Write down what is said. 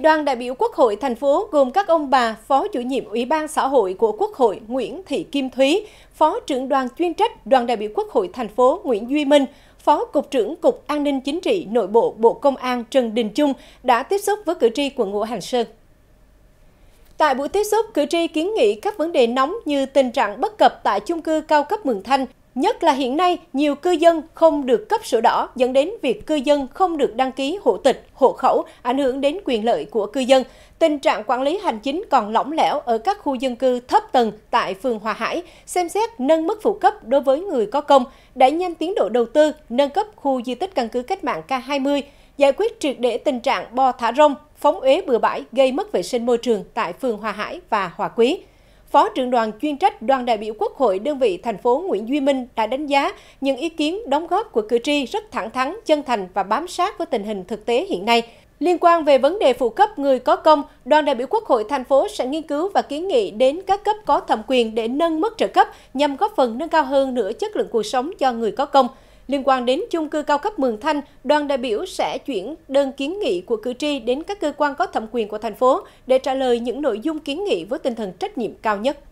Đoàn đại biểu Quốc hội thành phố gồm các ông bà Phó chủ nhiệm Ủy ban xã hội của Quốc hội Nguyễn Thị Kim Thúy, Phó trưởng đoàn chuyên trách Đoàn đại biểu Quốc hội thành phố Nguyễn Duy Minh, Phó Cục trưởng Cục An ninh Chính trị Nội bộ Bộ Công an Trần Đình Trung đã tiếp xúc với cử tri quận Ngũ Hành Sơn. Tại buổi tiếp xúc, cử tri kiến nghị các vấn đề nóng như tình trạng bất cập tại chung cư cao cấp Mường Thanh, Nhất là hiện nay, nhiều cư dân không được cấp sổ đỏ dẫn đến việc cư dân không được đăng ký hộ tịch, hộ khẩu, ảnh hưởng đến quyền lợi của cư dân. Tình trạng quản lý hành chính còn lỏng lẻo ở các khu dân cư thấp tầng tại phường Hòa Hải, xem xét nâng mức phụ cấp đối với người có công, đẩy nhanh tiến độ đầu tư, nâng cấp khu di tích căn cứ cách mạng K20, giải quyết triệt để tình trạng bo thả rông, phóng uế bừa bãi gây mất vệ sinh môi trường tại phường Hòa Hải và Hòa Quý. Phó trưởng đoàn chuyên trách đoàn đại biểu Quốc hội đơn vị thành phố Nguyễn Duy Minh đã đánh giá những ý kiến đóng góp của cử tri rất thẳng thắn, chân thành và bám sát với tình hình thực tế hiện nay. Liên quan về vấn đề phụ cấp người có công, đoàn đại biểu Quốc hội thành phố sẽ nghiên cứu và kiến nghị đến các cấp có thẩm quyền để nâng mức trợ cấp nhằm góp phần nâng cao hơn nữa chất lượng cuộc sống cho người có công. Liên quan đến chung cư cao cấp Mường Thanh, đoàn đại biểu sẽ chuyển đơn kiến nghị của cử tri đến các cơ quan có thẩm quyền của thành phố để trả lời những nội dung kiến nghị với tinh thần trách nhiệm cao nhất.